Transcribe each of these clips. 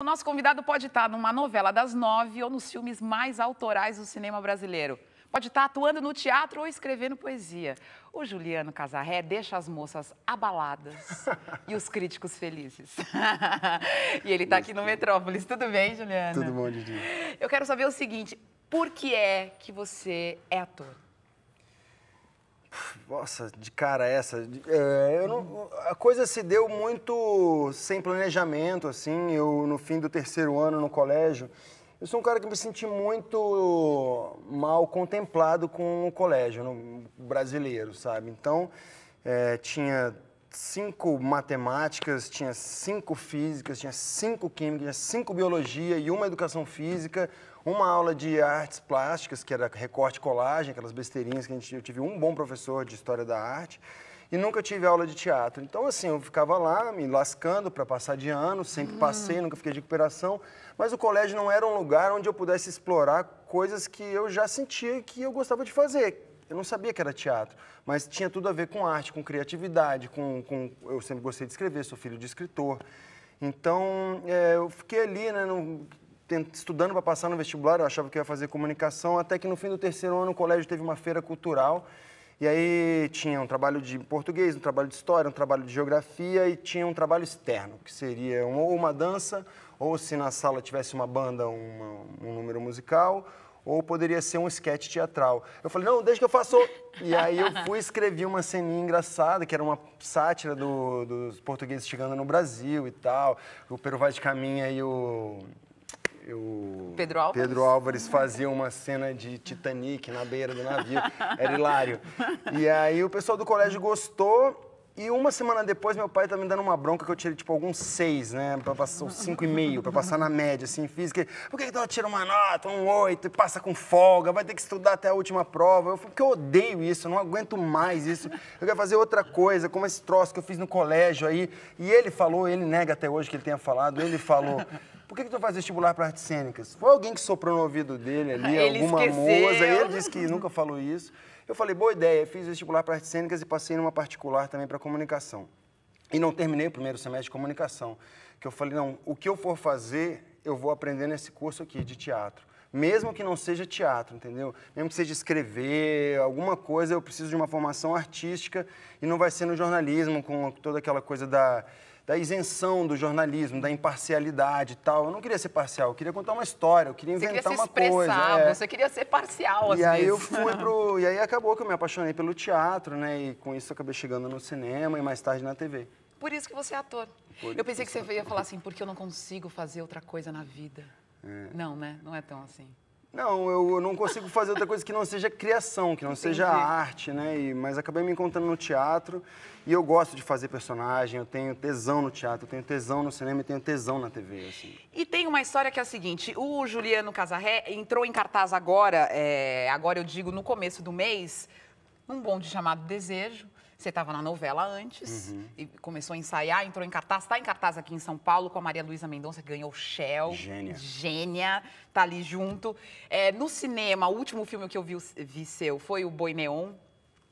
O nosso convidado pode estar numa novela das nove ou nos filmes mais autorais do cinema brasileiro. Pode estar atuando no teatro ou escrevendo poesia. O Juliano Casarré deixa as moças abaladas e os críticos felizes. e ele está aqui no Metrópolis. Tudo bem, Juliano? Tudo bom, Didi. Eu quero saber o seguinte: por que é que você é ator? Nossa, de cara essa. É, não, a coisa se deu muito sem planejamento, assim. Eu, no fim do terceiro ano no colégio, eu sou um cara que me senti muito mal contemplado com o colégio no, brasileiro, sabe? Então, é, tinha cinco matemáticas, tinha cinco físicas, tinha cinco químicas tinha cinco biologia e uma educação física uma aula de artes plásticas, que era recorte colagem, aquelas besteirinhas que a gente, eu tive um bom professor de história da arte, e nunca tive aula de teatro. Então, assim, eu ficava lá me lascando para passar de ano, sempre hum. passei, nunca fiquei de recuperação, mas o colégio não era um lugar onde eu pudesse explorar coisas que eu já sentia que eu gostava de fazer. Eu não sabia que era teatro, mas tinha tudo a ver com arte, com criatividade, com, com... eu sempre gostei de escrever, sou filho de escritor. Então, é, eu fiquei ali, né, no estudando para passar no vestibular, eu achava que ia fazer comunicação, até que no fim do terceiro ano o colégio teve uma feira cultural. E aí tinha um trabalho de português, um trabalho de história, um trabalho de geografia e tinha um trabalho externo, que seria ou uma dança, ou se na sala tivesse uma banda, uma, um número musical, ou poderia ser um esquete teatral. Eu falei, não, deixa que eu faço. E aí eu fui escrevi uma ceninha engraçada, que era uma sátira do, dos portugueses chegando no Brasil e tal. O Peru vai de Caminha e o o Pedro Álvares. Pedro Álvares fazia uma cena de Titanic na beira do navio. Era hilário. E aí o pessoal do colégio gostou. E uma semana depois, meu pai tá me dando uma bronca que eu tirei, tipo, alguns seis, né? Pra passar cinco e meio, pra passar na média, assim, física. Por que, que ela tira uma nota, um oito, e passa com folga, vai ter que estudar até a última prova? Eu falei, porque eu odeio isso, eu não aguento mais isso. Eu quero fazer outra coisa, como esse troço que eu fiz no colégio aí. E ele falou, ele nega até hoje que ele tenha falado, ele falou por que, que tu faz vestibular para artes cênicas? Foi alguém que soprou no ouvido dele ali, ele alguma esqueceu. moça, ele disse que nunca falou isso. Eu falei, boa ideia, fiz vestibular para artes cênicas e passei numa particular também para comunicação. E não terminei o primeiro semestre de comunicação, que eu falei, não, o que eu for fazer, eu vou aprender nesse curso aqui de teatro. Mesmo que não seja teatro, entendeu? Mesmo que seja escrever, alguma coisa, eu preciso de uma formação artística e não vai ser no jornalismo, com toda aquela coisa da da isenção do jornalismo, da imparcialidade e tal. Eu não queria ser parcial, eu queria contar uma história, eu queria inventar queria uma coisa. É. Você queria ser parcial, às e vezes. aí eu fui pro. E aí acabou que eu me apaixonei pelo teatro, né? E com isso acabei chegando no cinema e mais tarde na TV. Por isso que você é ator. Por eu pensei que você ia falar assim, porque eu não consigo fazer outra coisa na vida. É. Não, né? Não é tão assim. Não, eu, não consigo fazer outra coisa que não seja criação, que não Entendi. seja arte, né? E, mas acabei me encontrando no teatro e eu gosto de fazer personagem, eu tenho tesão no teatro, eu tenho tesão no cinema e tenho tesão na TV, assim. E tem uma história que é a seguinte, o Juliano Casarré entrou em cartaz agora, é, agora eu digo no começo do mês, num bonde chamado Desejo, você estava na novela antes uhum. e começou a ensaiar, entrou em cartaz, está em cartaz aqui em São Paulo com a Maria Luísa Mendonça, que ganhou o Shell. Gênia. Gênia, tá ali junto. É, no cinema, o último filme que eu vi, vi seu foi o Boi Neon.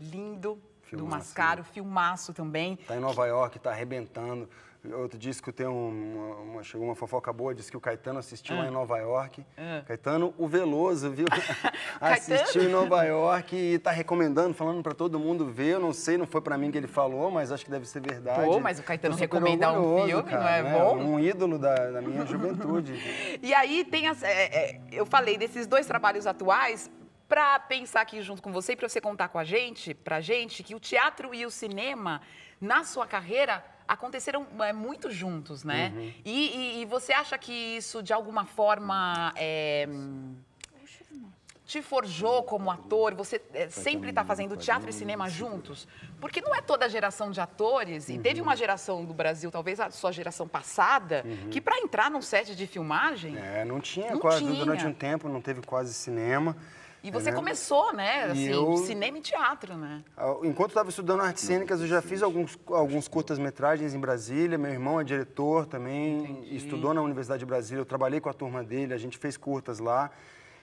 Lindo, Filmaço, do assim. Mascaro, filmaço também. Tá em Nova que... York, tá arrebentando. Outro dia escutei uma, uma, chegou uma fofoca boa, disse que o Caetano assistiu uhum. lá ah. em Nova York. Uhum. Caetano, o Veloso, viu? assistiu em Nova York e tá recomendando, falando para todo mundo ver. Eu não sei, não foi para mim que ele falou, mas acho que deve ser verdade. Pô, mas o Caetano recomenda um filme, cara, não é né? bom? Um ídolo da, da minha juventude. e aí tem as, é, é, eu falei desses dois trabalhos atuais, para pensar aqui junto com você e para você contar com a gente, para gente, que o teatro e o cinema, na sua carreira, aconteceram é, muito juntos, né? Uhum. E, e, e, você acha que isso, de alguma forma, é, te forjou como ator? Você é, sempre está fazendo teatro e cinema juntos? Porque não é toda geração de atores, e teve uma uhum. geração do Brasil, talvez a sua geração passada, uhum. que para entrar num set de filmagem... É, não tinha não quase, tinha. durante um tempo não teve quase cinema... E tá você é, começou, né? Assim, eu... Cinema e teatro, né? Enquanto estava estudando artes cênicas, eu já fiz alguns, alguns curtas-metragens em Brasília. Meu irmão é diretor também, Entendi. estudou na Universidade de Brasília. Eu trabalhei com a turma dele, a gente fez curtas lá.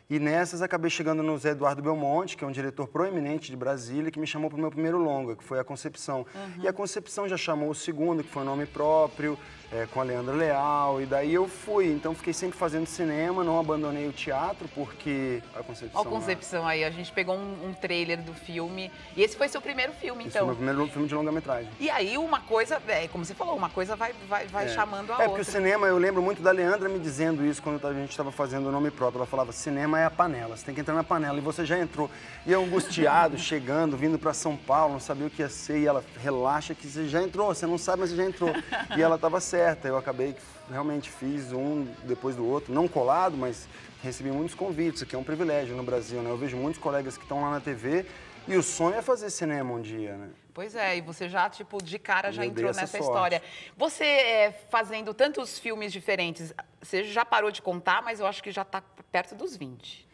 E nessas acabei chegando no Zé Eduardo Belmonte, que é um diretor proeminente de Brasília, que me chamou para o meu primeiro longa, que foi A Concepção. Uhum. E A Concepção já chamou o segundo, que foi o nome próprio é, com a Leandra Leal, e daí eu fui. Então fiquei sempre fazendo cinema, não abandonei o teatro, porque a Concepção... Olha a Concepção né? aí, a gente pegou um, um, trailer do filme, e esse foi seu primeiro filme, então. Esse foi meu primeiro filme de longa-metragem. E aí uma coisa, é, como você falou, uma coisa vai, vai, vai é. chamando a é, outra. É, porque o cinema, eu lembro muito da Leandra me dizendo isso quando a gente estava fazendo o nome próprio, ela falava, cinema é a panela, você tem que entrar na panela, e você já entrou. E eu angustiado, chegando, vindo para São Paulo, não sabia o que ia ser, e ela, relaxa que você já entrou, você não sabe, mas você já entrou. E ela estava certa certa. Eu acabei que realmente fiz um depois do outro, não colado, mas recebi muitos convites, que é um privilégio no Brasil, né? Eu vejo muitos colegas que estão lá na TV e o sonho é fazer cinema um dia, né? Pois é, e você já, tipo, de cara já entrou nessa sorte. história. Você é, fazendo tantos filmes diferentes, você já parou de contar, mas eu acho que já está perto dos 20.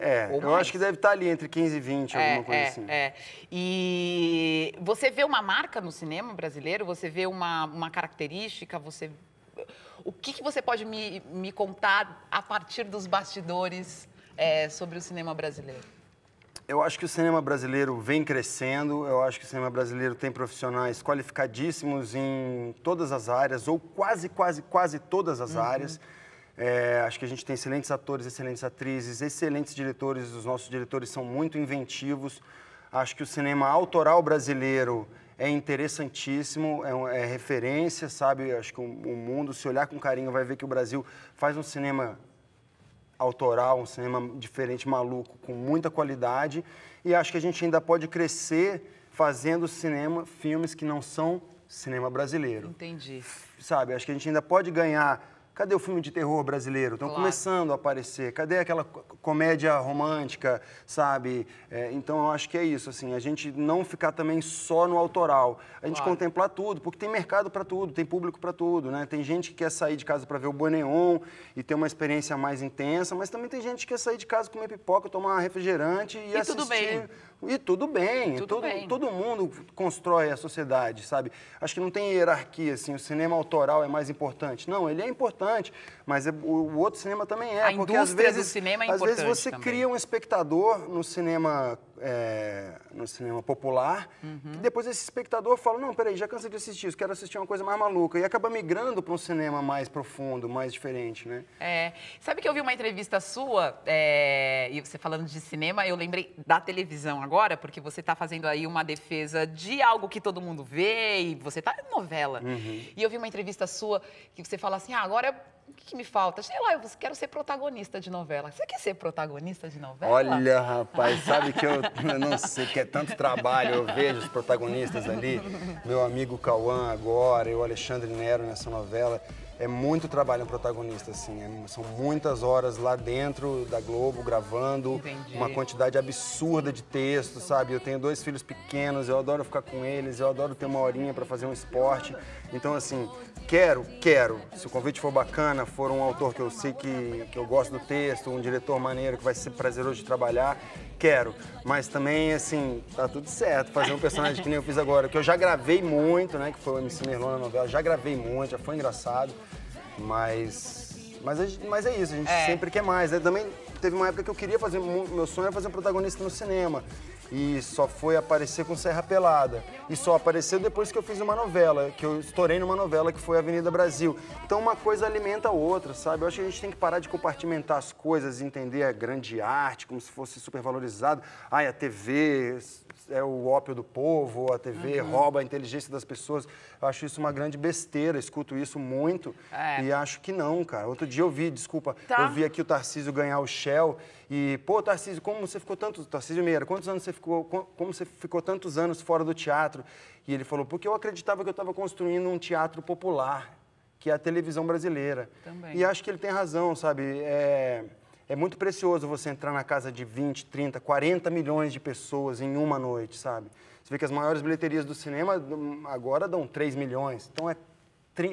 É, eu acho que deve estar tá ali entre 15 e 20, é, alguma coisa é, assim. É. E você vê uma marca no cinema brasileiro? Você vê uma, uma característica? Você... O que, que você pode me, me contar a partir dos bastidores é, sobre o cinema brasileiro? Eu acho que o cinema brasileiro vem crescendo, eu acho que o cinema brasileiro tem profissionais qualificadíssimos em todas as áreas, ou quase, quase, quase todas as uhum. áreas. É, acho que a gente tem excelentes atores, excelentes atrizes, excelentes diretores. Os nossos diretores são muito inventivos. Acho que o cinema autoral brasileiro é interessantíssimo, é, é referência, sabe? Acho que o, o, mundo, se olhar com carinho, vai ver que o Brasil faz um cinema autoral, um cinema diferente, maluco, com muita qualidade. E acho que a gente ainda pode crescer fazendo cinema, filmes que não são cinema brasileiro. Entendi. Sabe? Acho que a gente ainda pode ganhar Cadê o filme de terror brasileiro? Estão claro. começando a aparecer. Cadê aquela comédia romântica, sabe? É, então eu acho que é isso, assim, a gente não ficar também só no autoral. A gente claro. contemplar tudo, porque tem mercado para tudo, tem público para tudo, né? Tem gente que quer sair de casa para ver o Boneon e ter uma experiência mais intensa, mas também tem gente que quer sair de casa comer pipoca, tomar refrigerante e, e assistir e tudo bem, tudo todo, bem. todo mundo constrói a sociedade, sabe? Acho que não tem hierarquia, assim, o cinema autoral é mais importante. Não, ele é importante, mas é, o, o outro cinema também é. A porque às vezes, do cinema é importante Às vezes você também. cria um espectador no cinema, é, no cinema popular, uhum. depois esse espectador fala, não, peraí, já cansei de assistir isso, quero assistir uma coisa mais maluca. E acaba migrando para um cinema mais profundo, mais diferente, né? É. Sabe que eu vi uma entrevista sua, é, e você falando de cinema, eu lembrei da televisão agora, porque você está fazendo aí uma defesa de algo que todo mundo vê, e você está em novela. Uhum. E eu vi uma entrevista sua que você fala assim, ah, agora o que, que, me falta? Sei lá, eu quero ser protagonista de novela. Você quer ser protagonista de novela? Olha, rapaz, sabe que eu, eu não sei, que é tanto trabalho, eu vejo os protagonistas ali, meu amigo Cauã agora, eu Alexandre Nero nessa novela. É muito trabalho um protagonista, assim. É, são muitas horas lá dentro da Globo, gravando. Entendi. Uma quantidade absurda de texto, sabe? Eu tenho dois filhos pequenos, eu adoro ficar com eles, eu adoro ter uma horinha para fazer um esporte. Então, assim, quero, quero. Se o convite for bacana, for um autor que eu sei que, que eu gosto do texto, um diretor maneiro que vai ser prazeroso de trabalhar, quero. Mas também, assim, tá tudo certo. Fazer um personagem que nem eu fiz agora, que eu já gravei muito, né? Que foi o MC Merlon na novela, já gravei muito, já foi engraçado. Mas. Mas, mas é isso, a gente é. sempre quer mais. Né? Também teve uma época que eu queria fazer. Meu sonho era fazer um protagonista no cinema e só foi aparecer com Serra Pelada. E só apareceu depois que eu fiz uma novela, que eu estourei numa novela que foi Avenida Brasil. Então uma coisa alimenta a outra, sabe? Eu acho que a gente tem que parar de compartimentar as coisas, entender a grande arte como se fosse supervalorizado. Ai, a TV, é o ópio do povo, a TV uhum. rouba a inteligência das pessoas. Eu acho isso uma grande besteira, escuto isso muito é. e acho que não, cara. Outro dia eu vi, desculpa, tá. eu vi aqui o Tarcísio ganhar o Shell e, pô, Tarcísio, como você ficou tanto, Tarcísio Meira, quantos anos você ficou, como você ficou tantos anos fora do teatro? E ele falou, porque eu acreditava que eu estava construindo um teatro popular, que é a televisão brasileira. Também. E acho que ele tem razão, sabe? É... É muito precioso você entrar na casa de 20, 30, 40 milhões de pessoas em uma noite, sabe? Você vê que as maiores bilheterias do cinema hum, agora dão 3 milhões. Então é,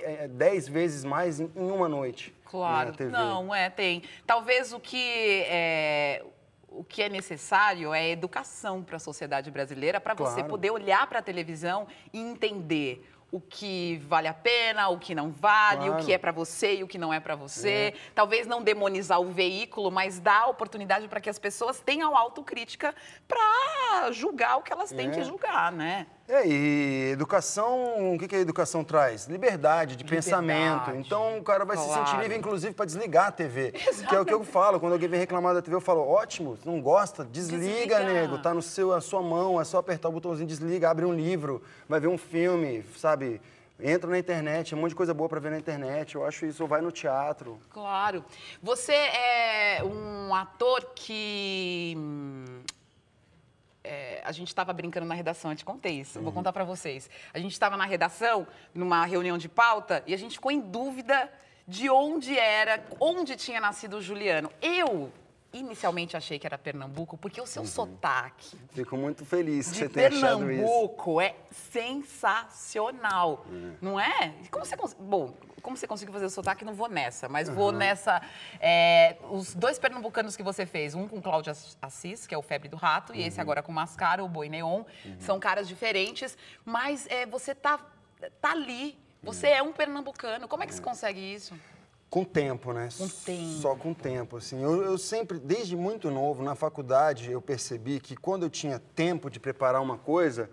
é, é dez vezes mais em uma noite. Né, claro, não, é, tem. Talvez o que é, o que é necessário é educação para a sociedade brasileira, para claro. você poder olhar para a televisão e entender o que vale a pena, o que não vale, claro. o que é para você e o que não é para você. É. Talvez não demonizar o veículo, mas dar oportunidade para que as pessoas tenham autocrítica para julgar o que elas têm é. que julgar, né? É, e educação, o que, que a educação traz? Liberdade de Liberdade. pensamento. Então o cara vai claro. se sentir livre, inclusive, para desligar a TV. Exatamente. Que é o que eu falo. Quando alguém vem reclamar da TV, eu falo: ótimo, não gosta, desliga, desliga. nego. Tá no seu, a sua mão, é só apertar o botãozinho, desliga, abre um livro, vai ver um filme, sabe? Entra na internet, é um monte de coisa boa para ver na internet. Eu acho isso, ou vai no teatro. Claro. Você é um ator que hum, é, a gente estava brincando na redação, eu te contei isso, uhum. vou contar para vocês. A gente estava na redação, numa reunião de pauta, e a gente ficou em dúvida de onde era, onde tinha nascido o Juliano. Eu inicialmente achei que era Pernambuco, porque o seu uhum. sotaque. Fico muito feliz que você tenha achado isso. Pernambuco é sensacional, é. não é? Como você Bom, como você conseguiu fazer o sotaque, não vou nessa, mas uhum. vou nessa. É, os dois pernambucanos que você fez, um com Cláudio Assis, que é o Febre do Rato, e esse uhum. agora com Mascara, o Boi Neon, uhum. são caras diferentes, mas é, você tá, tá ali. Você uhum. é um pernambucano. Como é que você é. consegue isso? Com tempo, né? Com tempo. Só com tempo, assim. Eu, eu, sempre, desde muito novo, na faculdade, eu percebi que quando eu tinha tempo de preparar uma coisa,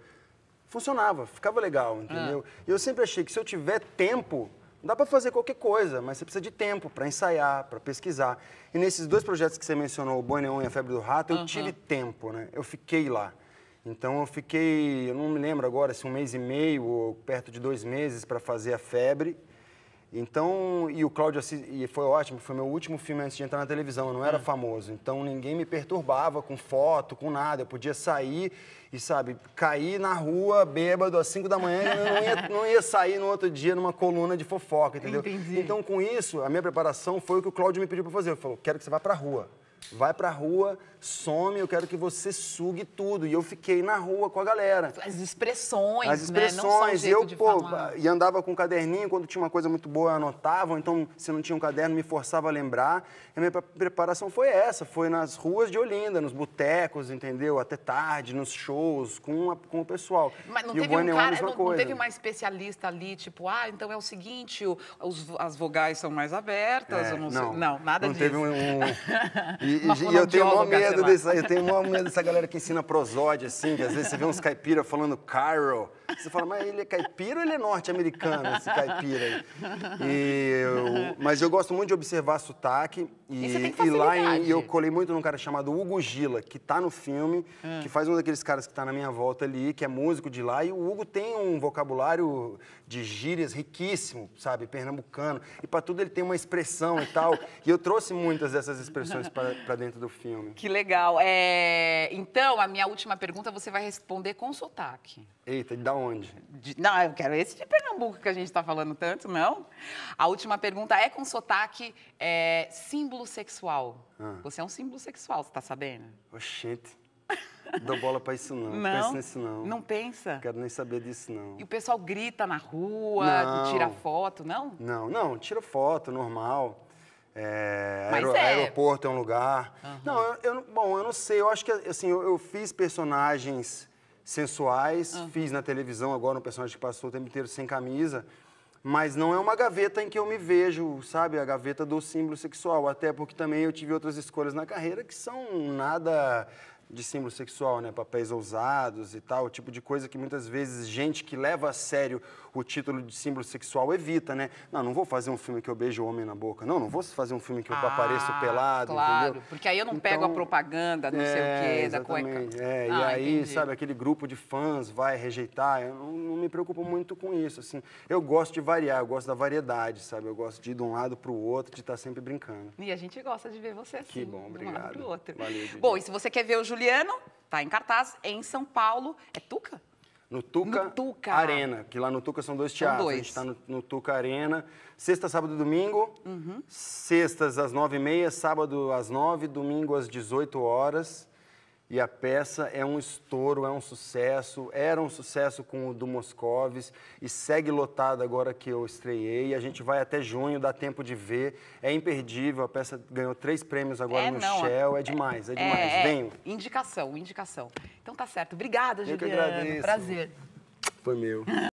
funcionava, ficava legal, entendeu? Ah. Eu sempre achei que se eu tiver tempo, dá para fazer qualquer coisa, mas você precisa de tempo para ensaiar, para pesquisar. E nesses dois projetos que você mencionou, o Boi Neon e a Febre do Rato, eu tive tempo, né? Eu fiquei lá. Então eu fiquei, eu não me lembro agora se um mês e meio ou perto de dois meses para fazer a febre então, e o Cláudio Assis, e foi ótimo, foi meu último filme antes de entrar na televisão, eu não era é. famoso. Então ninguém me perturbava com foto, com nada. Eu podia sair e, sabe, cair na rua bêbado às 5 da manhã e não ia, não ia sair no outro dia numa coluna de fofoca, entendeu? Entendi. Então, com isso, a minha preparação foi o que o Cláudio me pediu para fazer. Ele falou: quero que você vá para a rua vai pra rua, some, eu quero que você sugue tudo. E eu fiquei na rua com a galera. As expressões, As né? expressões. Né? eu, pô, falar. e andava com um caderninho, quando tinha uma coisa muito boa, eu anotava, então se não tinha um caderno, me forçava a lembrar. E a minha preparação foi essa, foi nas ruas de Olinda, nos botecos, entendeu? Até tarde, nos shows, com, a, com o pessoal. Mas não e teve o um é cara, não, não, teve uma especialista ali, tipo, ah, então é o seguinte, os, as vogais são mais abertas, é, não, não, sei, não, nada não disso. Teve um, um... e, eu tenho maior medo dessa, eu tenho maior medo dessa galera que ensina prosódia, assim, que às vezes você vê uns caipira falando Cairo. Você fala, mas ele é caipira ou ele é norte-americano, esse caipira aí? E eu, mas eu gosto muito de observar sotaque. E, e, e lá em, eu colei muito num cara chamado Hugo Gila, que tá no filme, hum. que faz um daqueles caras que tá na minha volta ali, que é músico de lá. E o Hugo tem um vocabulário de gírias riquíssimo, sabe? Pernambucano. E para tudo ele tem uma expressão e tal. e eu trouxe muitas dessas expressões para para dentro do filme. Que legal. É... Então, a minha última pergunta você vai responder com sotaque. Eita, de onde? De... Não, eu quero esse de Pernambuco que a gente está falando tanto, não? A última pergunta é com sotaque é... símbolo sexual. Ah. Você é um símbolo sexual, você está sabendo? Oxente. Dou bola pra isso não. Não pensa nisso não. Não pensa? Quero nem saber disso não. E o pessoal grita na rua, não. tira foto, não? Não, não, tira foto, normal. É, é. Aeroporto é um lugar. Uhum. Não, eu, eu, bom, eu não sei. Eu acho que, assim, eu, eu fiz personagens sensuais, uhum. fiz na televisão agora um personagem que passou o tempo inteiro sem camisa, mas não é uma gaveta em que eu me vejo, sabe? A gaveta do símbolo sexual. Até porque também eu tive outras escolhas na carreira que são nada de símbolo sexual, né? Papéis ousados e tal, tipo de coisa que muitas vezes gente que leva a sério o título de símbolo sexual evita, né? Não, não vou fazer um filme que eu beijo o homem na boca. Não, não vou fazer um filme que eu ah, apareço pelado, claro, entendeu? porque aí eu não então, pego a então, propaganda, não é, sei o é, quê, da cueca. É, ah, e aí, entendi. sabe, aquele grupo de fãs vai rejeitar. Eu não, não me preocupo muito com isso, assim. Eu gosto de variar, eu gosto da variedade, sabe? Eu gosto de ir de um lado para o outro, de estar sempre brincando. E a gente gosta de ver você assim. Que bom, obrigado. De um lado pro outro. Valeu, bom, e se você quer ver o Juliano, tá em cartaz em São Paulo. É Tuca? no Tuca, no Tuca, Arena, que lá no Tuca são dois teatros. São dois. A gente está no, no, Tuca Arena, sexta, sábado e domingo. Uhum. Sextas às nove e meia, sábado às nove, domingo às 18 horas e a peça é um estouro, é um sucesso, era um sucesso com o do Moscovis e segue lotado agora que eu estreiei. A gente vai até junho, dá tempo de ver. É imperdível, a peça ganhou três prêmios agora é, no não, Shell, é demais, é, é demais. É, Venho. Indicação, indicação. Então tá certo. Obrigada, Juliana. Eu que agradeço. Prazer. Foi meu.